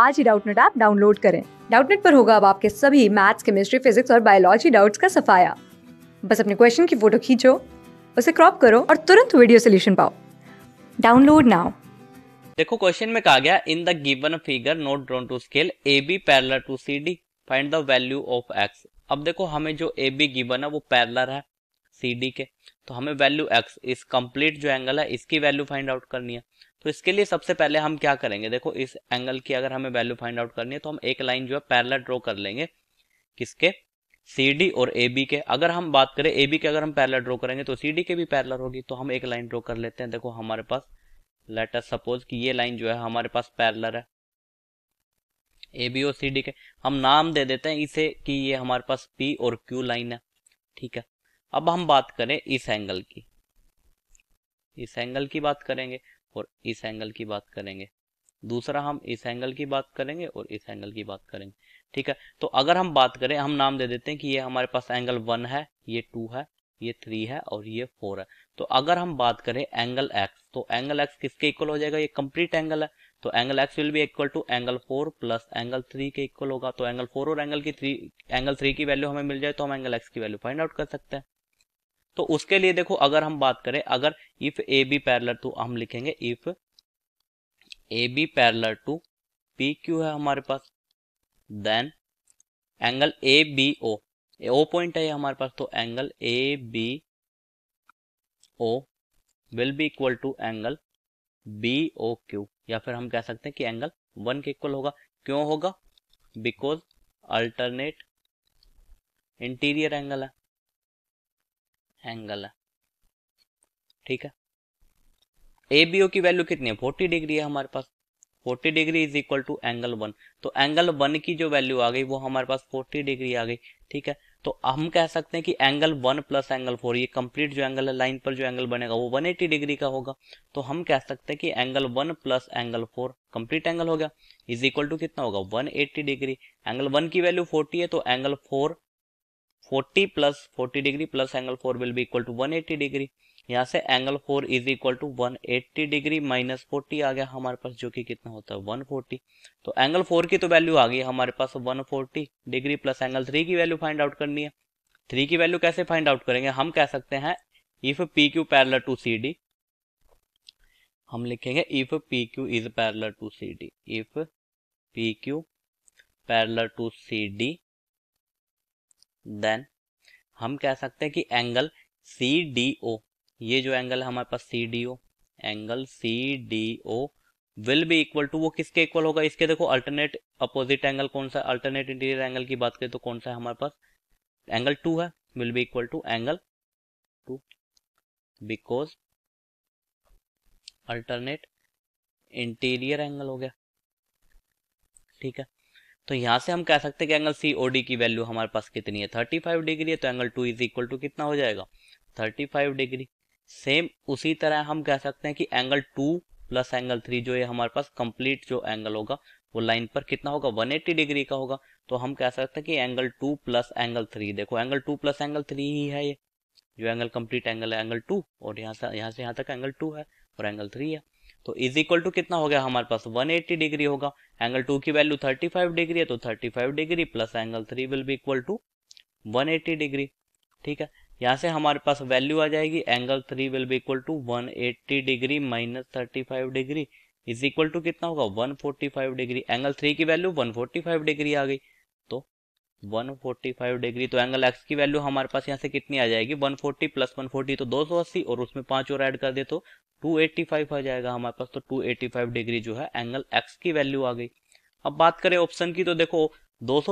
आज ही Doubtnut app download करें डाउटनेट पर होगा अब आपके सभी मैथ्स केमिस्ट्री फिजिक्स और बायोलॉजी डाउट्स का सफाया बस अपने क्वेश्चन की फोटो खींचो उसे क्रॉप करो और तुरंत वीडियो सोल्यूशन पाओ डाउनलोड नाउ देखो क्वेश्चन में कहा गया in the given figure not drawn to scale A B parallel to C D find the value of x अब देखो हमें जो ए बी गिवन है वो पैरलर है सी डी के तो हमें वैल्यू एक्स इस कंप्लीट जो एंगल है इसकी वैल्यू फाइंड आउट करनी है तो इसके लिए सबसे पहले हम क्या करेंगे देखो इस एंगल की अगर हमें वैल्यू फाइंड आउट करनी है तो हम एक लाइन जो है पैरल ड्रॉ कर लेंगे किसके सी डी और ए के अगर हम बात करें ए के अगर हम पैरल ड्रॉ करेंगे तो सी डी के भी पैरलर होगी तो हम एक लाइन ड्रॉ कर लेते हैं देखो हमारे पास लेटर सपोज कि ये लाइन जो है हमारे पास पैरलर है ए बी और सी डी के हम नाम दे देते हैं इसे कि ये हमारे पास पी और क्यू लाइन है ठीक है अब हम बात करें इस एंगल की इस एंगल की बात करेंगे और इस एंगल की बात करेंगे दूसरा हम इस एंगल की बात करेंगे और इस एंगल की बात करेंगे ठीक है तो अगर हम बात करें हम नाम दे देते हैं कि ये हमारे पास एंगल वन है ये टू है ये थ्री है और ये फोर है तो अगर हम बात करें एंगल एक्स तो एंगल एक्स किसके इक्वल हो जाएगा ये कंप्लीट एंगल है तो angle x will be equal to angle four plus angle three के इक्वल होगा तो एंगल फोर और एंगल की थ्री एंगल थ्री की वैल्यू हमें मिल जाए तो हम एंगल एक्स की वैल्यू फाइंड आउट कर सकते हैं तो उसके लिए देखो अगर हम बात करें अगर if A B parallel to हम लिखेंगे if A B parallel to P Q है हमारे पास then angle A B O O point है हमारे पास तो angle A B O will be equal to angle B O Q या फिर हम कह सकते हैं कि एंगल वन के इक्वल होगा क्यों होगा बिकॉज अल्टरनेट इंटीरियर एंगल है एंगल है ठीक है ए बी ओ की वैल्यू कितनी है फोर्टी डिग्री है हमारे पास forty degree is equal to angle one तो एंगल वन की जो वैल्यू आ गई वो हमारे पास फोर्टी डिग्री आ गई ठीक है तो हम कह सकते हैं कि angle one plus angle four ये कंप्लीट जो एंगल है लाइन पर जो एंगल बनेगा वो वन एटी डिग्री का होगा तो हम कह सकते हैं कि angle one plus angle four complete angle हो गया इज इक्वल टू कितना होगा one eighty degree angle one की वैल्यू फोर्टी है तो angle four forty plus forty degree plus angle four will be equal to one eighty degree यहाँ से angle four is equal to one eighty degree minus forty आ गया हमारे पास जो कि कितना होता है वन फोर्टी तो एंगल फोर की तो वैल्यू आ गई हमारे पास one forty degree plus angle three की वैल्यू फाइंड आउट करनी है थ्री की वैल्यू कैसे फाइंड आउट करेंगे हम कह सकते हैं if P Q parallel to C D हम लिखेंगे if P Q is parallel to C D if P Q parallel to C D then हम कह सकते हैं कि एंगल सी डी ओ ये जो एंगल है हमारे पास C D O angle C D O will be equal to वो किसके इक्वल होगा इसके देखो अल्टरनेट अपोजिट एंगल कौन सा अल्टरनेट इंटीरियर एंगल की बात करें तो कौन सा है हमारे पास एंगल टू है will be equal to angle two because alternate interior angle हो गया ठीक है तो यहाँ से हम कह सकते हैं कि एंगल सी ओ डी की वैल्यू हमारे पास कितनी है थर्टी फाइव डिग्री है तो angle two is equal to कितना हो जाएगा थर्टी फाइव डिग्री सेम उसी तरह हम कह सकते हैं कि angle two plus angle three जो है हमारे पास कंप्लीट जो एंगल होगा वो लाइन पर कितना होगा वन एट्टी डिग्री का होगा तो हम कह सकते हैं कि angle two plus angle three देखो angle two plus angle three ही है ये जो एंगल कंप्लीट एंगल है एंगल टू और यहाँ से यहाँ से यहाँ तक एंगल टू है और एंगल थ्री है तो इज इक्वल टू कितना हो गया हमारे पास 180 डिग्री होगा एंगल टू की वैल्यू 35 डिग्री है तो 35 degree plus angle three will be equal to 180 degree ठीक है यहाँ से हमारे पास वैल्यू आ जाएगी angle three will be equal to 180 degree minus thirty degree is equal to कितना होगा 145 डिग्री एंगल थ्री की वैल्यू 145 डिग्री आ गई 145 डिग्री तो एंगल एक्स की वैल्यू हमारे पास यहाँ से कितनी आ जाएगी 140 फोर्टी प्लस वन तो 280 और उसमें पांच और ऐड कर दे तो 285 आ जाएगा हमारे पास तो 285 डिग्री जो है एंगल एक्स की वैल्यू आ गई अब बात करें ऑप्शन की तो देखो दो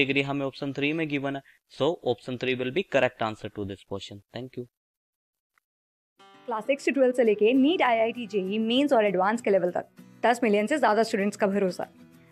डिग्री हमें ऑप्शन थ्री में गिवन है so option three will be correct answer to this question thank you class six से ट्वेल्थ से लेके NEET I I T JEE mains और एडवांस के लेवल तक 10 मिलियन से ज्यादा स्टूडेंट्स का भरोसा